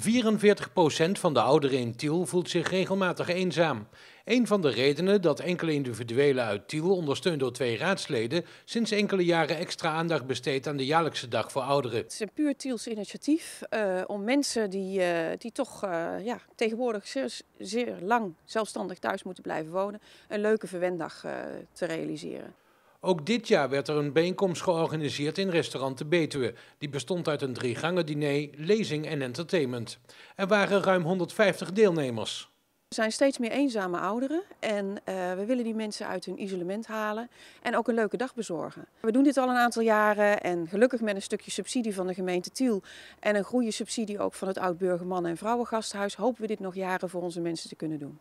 44% van de ouderen in Tiel voelt zich regelmatig eenzaam. Een van de redenen dat enkele individuelen uit Tiel, ondersteund door twee raadsleden, sinds enkele jaren extra aandacht besteedt aan de jaarlijkse dag voor ouderen. Het is een puur Tiels initiatief eh, om mensen die, eh, die toch eh, ja, tegenwoordig zeer, zeer lang zelfstandig thuis moeten blijven wonen, een leuke verwendag te realiseren. Ook dit jaar werd er een bijeenkomst georganiseerd in restaurant De Betuwe. Die bestond uit een drie gangen diner, lezing en entertainment. Er waren ruim 150 deelnemers. Er zijn steeds meer eenzame ouderen en eh, we willen die mensen uit hun isolement halen en ook een leuke dag bezorgen. We doen dit al een aantal jaren en gelukkig met een stukje subsidie van de gemeente Tiel en een goede subsidie ook van het oud-burgerman- en vrouwengasthuis hopen we dit nog jaren voor onze mensen te kunnen doen.